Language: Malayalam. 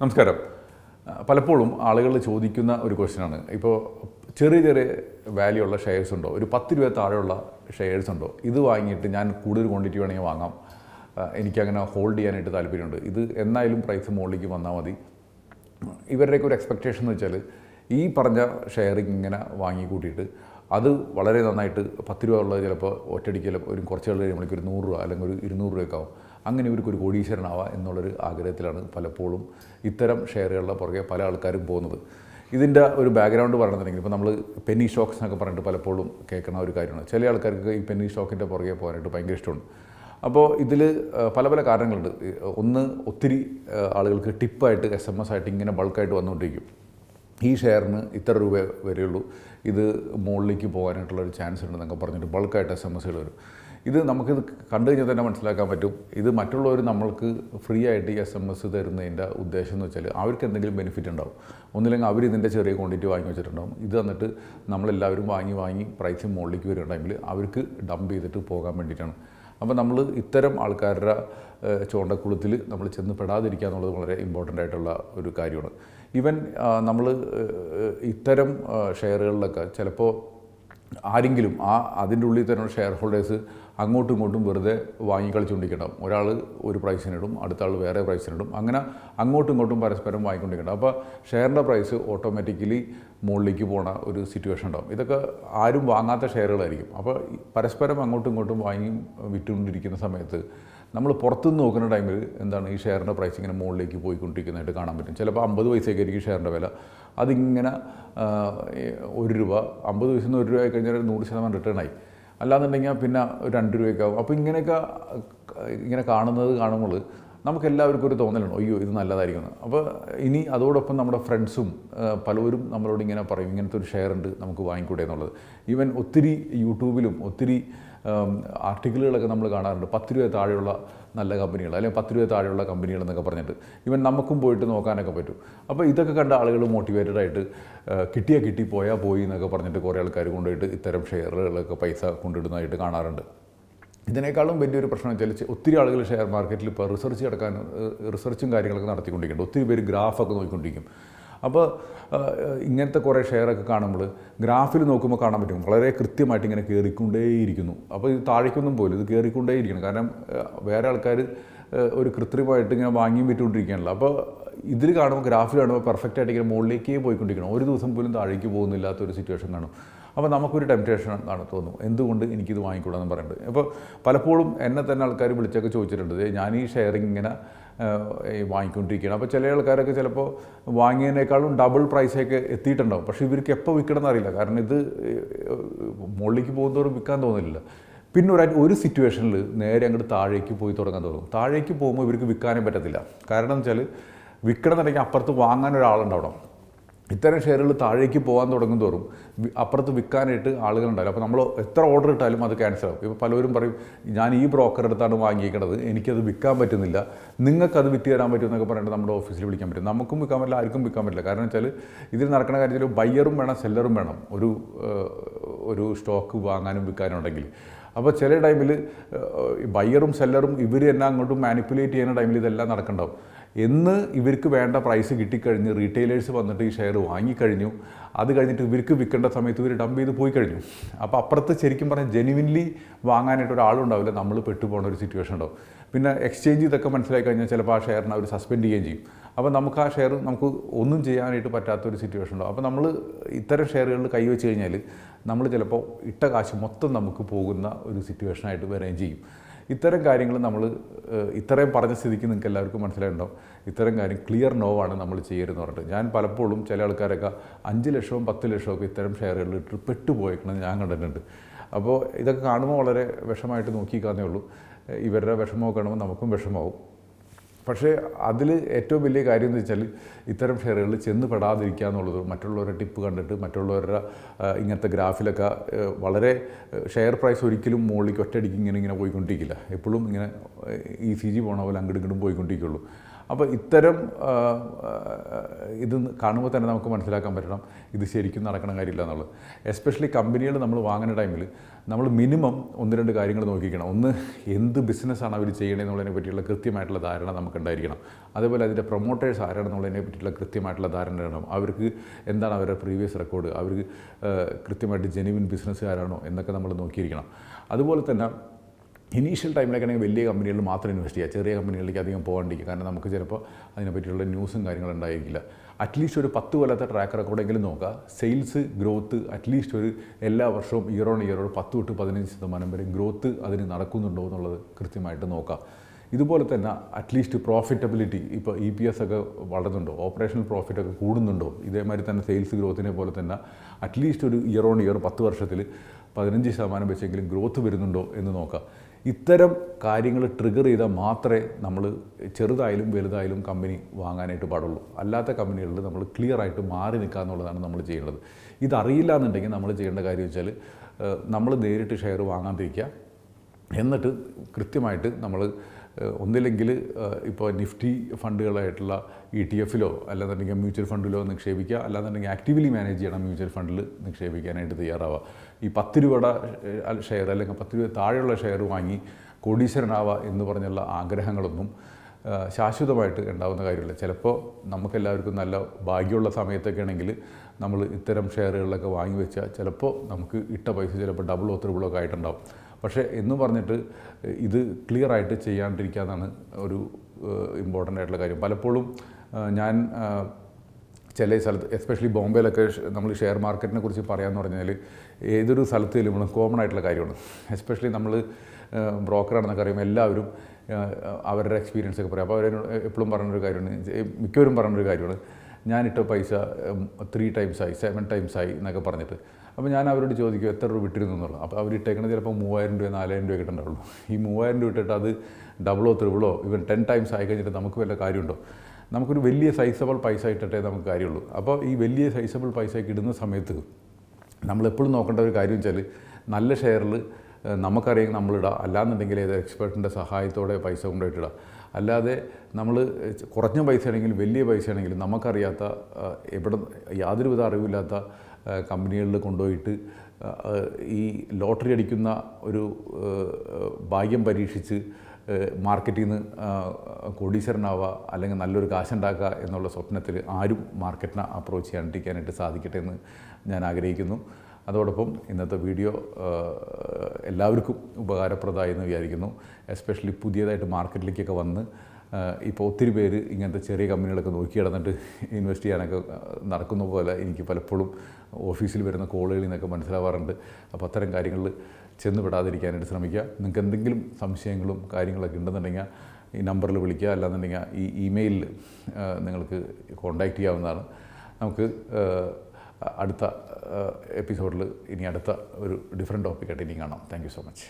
നമസ്കാരം പലപ്പോഴും ആളുകൾ ചോദിക്കുന്ന ഒരു ക്വസ്റ്റ്യനാണ് ഇപ്പോൾ ചെറിയ ചെറിയ വാല്യൂ ഉള്ള ഷെയർസ് ഉണ്ടോ ഒരു പത്ത് രൂപ താഴെയുള്ള ഷെയർസ് ഉണ്ടോ ഇത് വാങ്ങിയിട്ട് ഞാൻ കൂടുതൽ ക്വാണ്ടിറ്റി വേണമെങ്കിൽ വാങ്ങാം എനിക്കങ്ങനെ ഹോൾഡ് ചെയ്യാനായിട്ട് താല്പര്യമുണ്ട് ഇത് എന്നായാലും പ്രൈസ് മുകളിലേക്ക് വന്നാൽ മതി ഇവരുടെയൊക്കെ ഒരു എക്സ്പെക്റ്റേഷൻ എന്ന് വെച്ചാൽ ഈ പറഞ്ഞ ഷെയർ ഇങ്ങനെ വാങ്ങി അത് വളരെ നന്നായിട്ട് പത്ത് രൂപ ഉള്ളത് ചിലപ്പോൾ ഒറ്റടിക്കലും ഒരു കുറച്ച് കഴിയുമ്പോഴേക്കും ഒരു നൂറ് രൂപ അല്ലെങ്കിൽ ഒരു ഇരുന്നൂറ് രൂപയൊക്കെ ആവും അങ്ങനെ ഇവർക്ക് ഒരു കോടീശ്വരനാവുക എന്നുള്ളൊരു ആഗ്രഹത്തിലാണ് പലപ്പോഴും ഇത്തരം ഷെയറുകളുടെ പുറകെ പല ആൾക്കാരും പോകുന്നത് ഇതിൻ്റെ ഒരു ബാക്ക്ഗ്രൗണ്ട് പറയണമെന്നുണ്ടെങ്കിൽ ഇപ്പോൾ നമ്മൾ പെന്നി സ്റ്റോക്സ് എന്നൊക്കെ പറഞ്ഞിട്ട് പലപ്പോഴും കേൾക്കുന്ന ഒരു കാര്യമാണ് ചില ആൾക്കാർക്ക് ഈ പെന്നി സ്റ്റോക്കിൻ്റെ പുറകെ പോകാനായിട്ട് ഭയങ്കര ഇഷ്ടമാണ് അപ്പോൾ ഇതിൽ പല പല കാരണങ്ങളുണ്ട് ഒന്ന് ഒത്തിരി ആളുകൾക്ക് ടിപ്പായിട്ട് എസ് എം എസ് ആയിട്ട് ഇങ്ങനെ ബൾക്കായിട്ട് വന്നുകൊണ്ടിരിക്കും ഈ ഷെയറിന് ഇത്ര രൂപ വരെയുള്ളൂ ഇത് മുകളിലേക്ക് പോകാനായിട്ടുള്ളൊരു ചാൻസ് ഉണ്ടെന്നൊക്കെ പറഞ്ഞിട്ട് ബൾക്കായിട്ട് എസ് എം എസ് വരും ഇത് നമുക്കിത് കണ്ടു കഴിഞ്ഞാൽ തന്നെ മനസ്സിലാക്കാൻ പറ്റും ഇത് മറ്റുള്ളവർ നമ്മൾക്ക് ഫ്രീ ആയിട്ട് ഈ എസ് എം എസ് തരുന്നതിൻ്റെ ഉദ്ദേശം എന്ന് വെച്ചാൽ അവർക്ക് എന്തെങ്കിലും ബെനിഫിറ്റ് ഉണ്ടാവും ഒന്നില്ലെങ്കിൽ അവർ ഇതിൻ്റെ ചെറിയ ക്വാണ്ടിറ്റി വാങ്ങി വെച്ചിട്ടുണ്ടാവും ഇത് തന്നിട്ട് നമ്മളെല്ലാവരും വാങ്ങി വാങ്ങി പ്രൈസ് മുകളിലേക്ക് വരുന്നുണ്ടെങ്കിൽ അവർക്ക് ഡംപ് ചെയ്തിട്ട് പോകാൻ വേണ്ടിയിട്ടാണ് അപ്പോൾ നമ്മൾ ഇത്തരം ആൾക്കാരുടെ ചോണ്ടക്കുളത്തിൽ നമ്മൾ ചെന്ന് പെടാതിരിക്കുക എന്നുള്ളത് വളരെ ഇമ്പോർട്ടൻ്റ് ആയിട്ടുള്ള ഒരു കാര്യമാണ് ഈവൻ നമ്മൾ ഇത്തരം ഷെയറുകളിലൊക്കെ ചിലപ്പോൾ ആരെങ്കിലും ആ അതിൻ്റെ ഉള്ളിൽ തന്നെ ഷെയർ ഹോൾഡേഴ്സ് അങ്ങോട്ടും ഇങ്ങോട്ടും വെറുതെ വാങ്ങിക്കളിച്ചുകൊണ്ടിരിക്കണം ഒരാൾ ഒരു പ്രൈസിനിടും അടുത്ത ആൾ വേറെ പ്രൈസിനിടും അങ്ങനെ അങ്ങോട്ടും ഇങ്ങോട്ടും പരസ്പരം വാങ്ങിക്കൊണ്ടിരിക്കണം അപ്പോൾ ഷെയറിൻ്റെ പ്രൈസ് ഓട്ടോമാറ്റിക്കലി മുകളിലേക്ക് പോണ ഒരു സിറ്റുവേഷൻ ഉണ്ടാകും ഇതൊക്കെ ആരും വാങ്ങാത്ത ഷെയറുകളായിരിക്കും അപ്പോൾ പരസ്പരം അങ്ങോട്ടും ഇങ്ങോട്ടും വാങ്ങി വിറ്റുകൊണ്ടിരിക്കുന്ന സമയത്ത് നമ്മൾ പുറത്തുനിന്ന് നോക്കുന്ന ടൈമിൽ എന്താണ് ഈ ഷെയറിൻ്റെ പ്രൈസ് ഇങ്ങനെ മുകളിലേക്ക് പോയിക്കൊണ്ടിരിക്കുന്നതായിട്ട് കാണാൻ പറ്റും ചിലപ്പോൾ അമ്പത് പൈസയൊക്കെ ആയിരിക്കും ഷെയറിൻ്റെ വില അതിങ്ങനെ ഒരു രൂപ അമ്പത് പൈസ ഒരു രൂപ ആയി കഴിഞ്ഞാൽ നൂറ് ശതമാനം റിട്ടേൺ ആയി അല്ലാന്നുണ്ടെങ്കിൽ പിന്നെ രണ്ട് രൂപയൊക്കെ ആവും അപ്പോൾ ഇങ്ങനെയൊക്കെ ഇങ്ങനെ കാണുന്നത് കാണുമ്പോൾ നമുക്ക് എല്ലാവർക്കും ഒരു തോന്നലുണ്ട് അയ്യോ ഇത് നല്ലതായിരിക്കും അപ്പോൾ ഇനി അതോടൊപ്പം നമ്മുടെ ഫ്രണ്ട്സും പലരും നമ്മളോട് ഇങ്ങനെ പറയും ഇങ്ങനത്തെ ഒരു ഷെയർ ഉണ്ട് നമുക്ക് വാങ്ങിക്കൂടെ എന്നുള്ളത് ഈവൻ ഒത്തിരി യൂട്യൂബിലും ഒത്തിരി ആർട്ടിക്കിളുകളൊക്കെ നമ്മൾ കാണാറുണ്ട് പത്ത് രൂപ താഴെയുള്ള നല്ല കമ്പനികൾ അല്ലെങ്കിൽ പത്ത് രൂപ താഴെയുള്ള കമ്പനികൾ എന്നൊക്കെ പറഞ്ഞിട്ട് ഇവൻ നമുക്കും പോയിട്ട് നോക്കാനൊക്കെ പറ്റും അപ്പോൾ ഇതൊക്കെ കണ്ട ആളുകൾ മോട്ടിവേറ്റഡ് ആയിട്ട് കിട്ടിയാൽ കിട്ടി പോയാൽ പോയി എന്നൊക്കെ പറഞ്ഞിട്ട് കുറേ ആൾക്കാർ കൊണ്ടുപോയിട്ട് ഇത്തരം ഷെയറുകളൊക്കെ പൈസ കൊണ്ടിടുന്നതായിട്ട് കാണാറുണ്ട് ഇതിനേക്കാളും വലിയൊരു പ്രശ്നം വെച്ചാൽ ഒത്തിരി ആളുകൾ ഷെയർ മാർക്കറ്റിൽ ഇപ്പോൾ റിസർച്ച് നടക്കാൻ റിസർച്ചും കാര്യങ്ങളൊക്കെ നടത്തിക്കൊണ്ടിരിക്കുന്നുണ്ട് ഒത്തിരി പേര് ഗ്രാഫൊക്കെ നോക്കിക്കൊണ്ടിരിക്കും അപ്പോൾ ഇങ്ങനത്തെ കുറേ ഷെയറൊക്കെ കാണുമ്പോൾ ഗ്രാഫിൽ നോക്കുമ്പോൾ കാണാൻ പറ്റും വളരെ കൃത്യമായിട്ട് ഇങ്ങനെ കയറിക്കൊണ്ടേയിരിക്കുന്നു അപ്പോൾ ഇത് താഴേക്കൊന്നും പോലും ഇത് കയറിക്കൊണ്ടേയിരിക്കണം കാരണം വേറെ ആൾക്കാർ ഒരു കൃത്രിമമായിട്ട് ഇങ്ങനെ വാങ്ങിയും വിറ്റുകൊണ്ടിരിക്കുകയാണല്ലോ അപ്പോൾ ഇതിൽ കാണുമ്പോൾ ഗ്രാഫിൽ കാണുമ്പോൾ പെർഫെക്റ്റ് ആയിട്ട് ഇങ്ങനെ മുകളിലേക്കേ പോയിക്കൊണ്ടിരിക്കണം ഒരു ദിവസം പോലും താഴേക്ക് പോകുന്നില്ലാത്തൊരു സിറ്റുവേഷൻ കാണും അപ്പോൾ നമുക്കൊരു ടെംപ്റ്റേഷൻ ആണ് തോന്നും എന്തുകൊണ്ട് എനിക്കിത് വാങ്ങിക്കൂടാന്ന് പറയുന്നത് അപ്പോൾ പലപ്പോഴും എന്നെ തന്നെ ആൾക്കാർ വിളിച്ചൊക്കെ ചോദിച്ചിട്ടുണ്ട് ഞാൻ ഈ ഷെയറിങ് ഇങ്ങനെ വാങ്ങിക്കൊണ്ടിരിക്കുകയാണ് അപ്പോൾ ചില ആൾക്കാരൊക്കെ ചിലപ്പോൾ വാങ്ങിയതിനേക്കാളും ഡബിൾ പ്രൈസൊക്കെ എത്തിയിട്ടുണ്ടാവും പക്ഷേ ഇവർക്ക് എപ്പോൾ വിൽക്കണം അറിയില്ല കാരണം ഇത് മുകളിലേക്ക് പോകുന്നതോറും വിൽക്കാൻ തോന്നില്ല പിന്നെ ഒരു ഒരു സിറ്റുവേഷനിൽ നേരെ അങ്ങോട്ട് താഴേക്ക് പോയി തുടങ്ങാൻ തുടങ്ങും താഴേക്ക് പോകുമ്പോൾ ഇവർക്ക് വിൽക്കാനേ പറ്റത്തില്ല കാരണം എന്ന് വെച്ചാൽ വിൽക്കണം എന്നുണ്ടെങ്കിൽ അപ്പുറത്ത് വാങ്ങാൻ ഒരാളുണ്ടാവണം ഇത്തരം ഷെയറുകൾ താഴേക്ക് പോകാൻ തുടങ്ങും തോറും അപ്പുറത്ത് വിൽക്കാനായിട്ട് ആളുകളുണ്ടാവില്ല അപ്പോൾ നമ്മൾ എത്ര ഓർഡർ ഇട്ടാലും അത് ക്യാൻസൽ ആവും ഇപ്പോൾ പലരും പറയും ഞാൻ ഈ ബ്രോക്കർ അടുത്താണ് വാങ്ങിയേക്കണത് എനിക്കത് വിൽക്കാൻ പറ്റുന്നില്ല നിങ്ങൾക്കത് വിറ്റ് തരാൻ പറ്റും എന്നൊക്കെ പറഞ്ഞിട്ട് നമ്മുടെ ഓഫീസിൽ വിളിക്കാൻ പറ്റും നമുക്കും വിൽക്കാൻ പറ്റില്ല ആർക്കും വിൽക്കാൻ പറ്റില്ല കാരണം വെച്ചാൽ ഇതിൽ നടക്കുന്ന കാര്യത്തിൽ ബയ്യറും വേണം സെല്ലറും വേണം ഒരു ഒരു സ്റ്റോക്ക് വാങ്ങാനും വിൽക്കാനും ഉണ്ടെങ്കിൽ അപ്പോൾ ചില ടൈമിൽ ബയ്യറും സെല്ലറും ഇവർ തന്നെ അങ്ങോട്ടും മാനിപ്പുലേറ്റ് ചെയ്യുന്ന ടൈമിൽ ഇതെല്ലാം നടക്കണ്ടാവും എന്ന് ഇവർക്ക് വേണ്ട പ്രൈസ് കിട്ടിക്കഴിഞ്ഞ് റീറ്റെയിലേഴ്സ് വന്നിട്ട് ഈ ഷെയർ വാങ്ങിക്കഴിഞ്ഞു അത് കഴിഞ്ഞിട്ട് ഇവർക്ക് വിൽക്കേണ്ട സമയത്ത് ഇവർ ഡംപ് ചെയ്ത് പോയി കഴിഞ്ഞു അപ്പോൾ അപ്പുറത്ത് ശരിക്കും പറഞ്ഞാൽ ജെനുവിൻലി വാങ്ങാനായിട്ട് ഒരാളുണ്ടാവില്ല നമ്മൾ പെട്ടുപോകുന്ന ഒരു സിറ്റുവേഷൻ ഉണ്ടാവും പിന്നെ എക്സ്ചേഞ്ച് ഇതൊക്കെ മനസ്സിലാക്കി കഴിഞ്ഞാൽ ചിലപ്പോൾ ആ ഷെയറിനെ അവർ സസ്പെൻഡ് ചെയ്യുകയും ചെയ്യും അപ്പോൾ നമുക്ക് ആ ഷെയർ നമുക്ക് ഒന്നും ചെയ്യാനായിട്ട് പറ്റാത്ത ഒരു സിറ്റുവേഷൻ ഉണ്ടാവും അപ്പോൾ നമ്മൾ ഇത്തരം ഷെയറുകളിൽ കൈവച്ച് കഴിഞ്ഞാൽ നമ്മൾ ചിലപ്പോൾ ഇട്ട കാശ് മൊത്തം നമുക്ക് പോകുന്ന ഒരു സിറ്റുവേഷനായിട്ട് വരികയും ചെയ്യും ഇത്തരം കാര്യങ്ങൾ നമ്മൾ ഇത്രയും പറഞ്ഞ സ്ഥിതിക്ക് നിങ്ങൾക്ക് എല്ലാവർക്കും മനസ്സിലായിട്ടുണ്ടാവും ഇത്തരം കാര്യം ക്ലിയർ നോ ആണ് നമ്മൾ ചെയ്യരുതെന്ന് പറഞ്ഞിട്ട് ഞാൻ പലപ്പോഴും ചില ആൾക്കാരൊക്കെ അഞ്ച് ലക്ഷവും പത്ത് ലക്ഷവും ഒക്കെ ഇത്തരം ഷെയറുകളിൽ ഇട്ട് പെട്ടുപോയേക്കണമെന്ന് ഞാൻ കണ്ടിട്ടുണ്ട് അപ്പോൾ ഇതൊക്കെ കാണുമ്പോൾ വളരെ വിഷമായിട്ട് നോക്കിക്കാന്നേ ഉള്ളൂ ഇവരുടെ വിഷമമൊക്കെ കാണുമ്പോൾ നമുക്കും വിഷമാവും പക്ഷേ അതിൽ ഏറ്റവും വലിയ കാര്യം എന്ന് വെച്ചാൽ ഇത്തരം ഷെയറുകളിൽ ചെന്ന് പെടാതിരിക്കുക എന്നുള്ളത് മറ്റുള്ളവരുടെ ടിപ്പ് കണ്ടിട്ട് മറ്റുള്ളവരുടെ ഇങ്ങനത്തെ ഗ്രാഫിലൊക്കെ വളരെ ഷെയർ പ്രൈസ് ഒരിക്കലും മുകളിലേക്ക് ഒറ്റയടിക്ക് ഇങ്ങനെ ഇങ്ങനെ പോയിക്കൊണ്ടിരിക്കില്ല എപ്പോഴും ഇങ്ങനെ ഈ സി ജി പോണ പോലെ അങ്ങോട്ടും ഇങ്ങോട്ടും പോയിക്കൊണ്ടിരിക്കുകയുള്ളൂ അപ്പോൾ ഇത്തരം ഇത് കാണുമ്പോൾ തന്നെ നമുക്ക് മനസ്സിലാക്കാൻ പറ്റണം ഇത് ശരിക്കും നടക്കണ കാര്യമില്ല എന്നുള്ളത് എസ്പെഷ്യലി കമ്പനികൾ നമ്മൾ വാങ്ങുന്ന ടൈമിൽ നമ്മൾ മിനിമം ഒന്ന് രണ്ട് കാര്യങ്ങൾ നോക്കിക്കണം ഒന്ന് എന്ത് ബിസിനസ്സാണ് അവർ എന്നുള്ളതിനെ പറ്റിയുള്ള കൃത്യമായിട്ടുള്ള ധാരണ നമുക്ക് ഉണ്ടായിരിക്കണം അതേപോലെ അതിൻ്റെ പ്രൊമോട്ടേഴ്സ് ആരാണെന്നുള്ളതിനെ പറ്റിയുള്ള കൃത്യമായിട്ടുള്ള ധാരണ വേണം അവർക്ക് എന്താണ് അവരുടെ പ്രീവിയസ് റെക്കോർഡ് അവർക്ക് കൃത്യമായിട്ട് ജെനുവിൻ ബിസിനസ്സുകാരാണോ എന്നൊക്കെ നമ്മൾ നോക്കിയിരിക്കണം അതുപോലെ തന്നെ ഇനീഷ്യൽ ടൈമിലേക്കാണെങ്കിൽ വലിയ കമ്പനികളിൽ മാത്രം ഇൻവെസ്റ്റ് ചെയ്യുക ചെറിയ കമ്പനികളിലേക്ക് അധികം പോകാണ്ടിരിക്കുക കാരണം നമുക്ക് ചിലപ്പോൾ അതിനെപ്പറ്റിയുള്ള ന്യൂസും കാര്യങ്ങളും ഉണ്ടായിരിക്കില്ല അറ്റ്ലീസ്റ്റ് ഒരു പത്ത് കൊല്ലത്തെ ട്രാക്ക് റെക്കോർഡെങ്കിലും നോക്കുക സെയിൽസ് ഗ്രോത്ത് അറ്റ്ലീസ്റ്റ് ഒരു എല്ലാ വർഷവും ഇയർ ഓൺ ഇയർ ഒരു പത്ത് തൊട്ട് പതിനഞ്ച് ശതമാനം വരെ ഗ്രോത്ത് അതിന് നടക്കുന്നുണ്ടോ എന്നുള്ളത് കൃത്യമായിട്ട് നോക്കുക ഇതുപോലെ തന്നെ അറ്റ്ലീസ്റ്റ് പ്രോഫിറ്റബിലിറ്റി ഇപ്പോൾ ഇ പി എസ് ഒക്കെ വളരുന്നുണ്ടോ ഓപ്പറേഷണൽ പ്രോഫിറ്റൊക്കെ കൂടുന്നുണ്ടോ ഇതേമാതിരി തന്നെ സെയിൽസ് ഗ്രോത്തിനെ പോലെ തന്നെ അറ്റ്ലീസ്റ്റ് ഒരു ഇയർ ഓൺ ഇയർ പത്ത് വർഷത്തിൽ പതിനഞ്ച് ശതമാനം വെച്ചെങ്കിലും ഗ്രോത്ത് വരുന്നുണ്ടോ എന്ന് നോക്കുക ഇത്തരം കാര്യങ്ങൾ ട്രിഗർ ചെയ്താൽ മാത്രമേ നമ്മൾ ചെറുതായാലും വലുതായാലും കമ്പനി വാങ്ങാനായിട്ട് പാടുള്ളൂ അല്ലാത്ത കമ്പനികളിൽ നമ്മൾ ക്ലിയർ ആയിട്ട് മാറി നിൽക്കുക എന്നുള്ളതാണ് നമ്മൾ ചെയ്യേണ്ടത് ഇതറിയില്ല എന്നുണ്ടെങ്കിൽ നമ്മൾ ചെയ്യേണ്ട കാര്യം വെച്ചാൽ നമ്മൾ നേരിട്ട് ഷെയർ വാങ്ങാതിരിക്കുക എന്നിട്ട് കൃത്യമായിട്ട് നമ്മൾ ഒന്നില്ലെങ്കിൽ ഇപ്പോൾ നിഫ്റ്റി ഫണ്ടുകളായിട്ടുള്ള ഇ ടി എഫിലോ അല്ലാന്നുണ്ടെങ്കിൽ മ്യൂച്വൽ ഫണ്ടിലോ നിക്ഷേപിക്കുക അല്ലാന്നുണ്ടെങ്കിൽ ആക്റ്റീവ്ലി മാനേജ് ചെയ്യണം മ്യൂച്വൽ ഫണ്ടിൽ നിക്ഷേപിക്കാനായിട്ട് തയ്യാറാവുക ഈ പത്ത് രൂപയുടെ ഷെയർ അല്ലെങ്കിൽ പത്ത് രൂപ താഴെയുള്ള ഷെയർ വാങ്ങി കോടീശ്വരനാവുക എന്ന് പറഞ്ഞുള്ള ആഗ്രഹങ്ങളൊന്നും ശാശ്വതമായിട്ട് ഉണ്ടാകുന്ന കാര്യമില്ല ചിലപ്പോൾ നമുക്കെല്ലാവർക്കും നല്ല ഭാഗ്യമുള്ള സമയത്തൊക്കെ ആണെങ്കിൽ നമ്മൾ ഇത്തരം ഷെയറുകളിലൊക്കെ വാങ്ങി വെച്ചാൽ ചിലപ്പോൾ നമുക്ക് ഇട്ട പൈസ ചിലപ്പോൾ ഡബിളോ ത്രിബിളോ ഒക്കെ ആയിട്ടുണ്ടാവും പക്ഷേ എന്ന് പറഞ്ഞിട്ട് ഇത് ക്ലിയർ ആയിട്ട് ചെയ്യാണ്ടിരിക്കാന്നാണ് ഒരു ഇമ്പോർട്ടൻ്റ് ആയിട്ടുള്ള കാര്യം പലപ്പോഴും ഞാൻ ചില സ്ഥലത്ത് എസ്പെഷ്യലി ബോംബെയിലൊക്കെ നമ്മൾ ഷെയർ മാർക്കറ്റിനെ കുറിച്ച് പറയാമെന്ന് പറഞ്ഞാൽ ഏതൊരു സ്ഥലത്ത് ചെല്ലുമ്പോഴും കോമൺ ആയിട്ടുള്ള കാര്യമാണ് എസ്പെഷ്യലി നമ്മൾ ബ്രോക്കറാണെന്നൊക്കെ അറിയുമ്പോൾ എല്ലാവരും അവരുടെ എക്സ്പീരിയൻസ് ഒക്കെ പറയും അപ്പോൾ അവർ എപ്പോഴും പറഞ്ഞൊരു കാര്യമാണ് മിക്കവരും പറഞ്ഞൊരു കാര്യമാണ് ഞാനിട്ട പൈസ ത്രീ ടൈംസ് ആയി സെവൻ ടൈംസ് ആയി എന്നൊക്കെ പറഞ്ഞിട്ട് അപ്പോൾ ഞാൻ അവരോട് ചോദിക്കും എത്ര രൂപ ഇട്ടിരുന്നു എന്നുള്ളത് അപ്പോൾ അവർ ഇട്ടേക്കണത് ചിലപ്പോൾ മൂവായിരം രൂപ നാലായിരം രൂപ കിട്ടുന്നുള്ളൂ ഈ മൂവായിരം രൂപ ഇട്ടിട്ട് അത് ഡബിളോ ത്രിബിളോ ഇവൻ ടെൻ ടൈംസ് ആയി കഴിഞ്ഞിട്ട് നമുക്ക് വല്ല കാര്യമുണ്ടോ നമുക്കൊരു വലിയ സൈസബിൾ പൈസ ഇട്ടിട്ടേ നമുക്ക് കാര്യമുള്ളൂ അപ്പോൾ ഈ വലിയ സൈസബിൾ പൈസ ഇടുന്ന സമയത്ത് നമ്മളെപ്പോഴും നോക്കേണ്ട ഒരു കാര്യം വെച്ചാൽ നല്ല ഷെയറിൽ നമുക്കറിയാം നമ്മളിടാം അല്ലാന്നുണ്ടെങ്കിൽ ഏത് എക്സ്പേർട്ടിൻ്റെ സഹായത്തോടെ പൈസ കൊണ്ടുപോയിട്ടിടാം അല്ലാതെ നമ്മൾ കുറഞ്ഞ പൈസയാണെങ്കിലും വലിയ പൈസയാണെങ്കിലും നമുക്കറിയാത്ത എവിടെ യാതൊരുവിധ അറിവില്ലാത്ത കമ്പനികളിൽ കൊണ്ടുപോയിട്ട് ഈ ലോട്ടറി അടിക്കുന്ന ഒരു ഭാഗ്യം പരീക്ഷിച്ച് മാർക്കറ്റിൽ നിന്ന് കോടീശ്വരനാവുക അല്ലെങ്കിൽ നല്ലൊരു കാശുണ്ടാക്കുക എന്നുള്ള സ്വപ്നത്തിൽ ആരും മാർക്കറ്റിനെ അപ്രോച്ച് ചെയ്യാണ്ടിരിക്കാനായിട്ട് സാധിക്കട്ടെ എന്ന് ഞാൻ ആഗ്രഹിക്കുന്നു അതോടൊപ്പം ഇന്നത്തെ വീഡിയോ എല്ലാവർക്കും ഉപകാരപ്രദമായി എന്ന് വിചാരിക്കുന്നു എസ്പെഷ്യലി പുതിയതായിട്ട് മാർക്കറ്റിലേക്കൊക്കെ വന്ന് ഇപ്പോൾ ഒത്തിരി പേര് ഇങ്ങനത്തെ ചെറിയ കമ്പനികളൊക്കെ നോക്കി കിടന്നിട്ട് ഇൻവെസ്റ്റ് ചെയ്യാനൊക്കെ നടക്കുന്ന പോലെ എനിക്ക് പലപ്പോഴും ഓഫീസിൽ വരുന്ന കോളുകളിൽ നിന്നൊക്കെ മനസ്സിലാവാറുണ്ട് അപ്പോൾ അത്തരം കാര്യങ്ങളിൽ ചെന്ന് പെടാതിരിക്കാനായിട്ട് ശ്രമിക്കുക നിങ്ങൾക്ക് എന്തെങ്കിലും സംശയങ്ങളും കാര്യങ്ങളൊക്കെ ഉണ്ടെന്നുണ്ടെങ്കിൽ ഈ നമ്പറിൽ വിളിക്കുക അല്ലാന്നുണ്ടെങ്കിൽ ഈ ഇമെയിലിൽ നിങ്ങൾക്ക് കോണ്ടാക്റ്റ് ചെയ്യാവുന്നതാണ് നമുക്ക് അടുത്ത എപ്പിസോഡിൽ ഇനി അടുത്ത ഒരു ഡിഫറെൻറ്റ് ടോപ്പിക്കായിട്ട് ഇനി കാണാം താങ്ക് സോ മച്ച്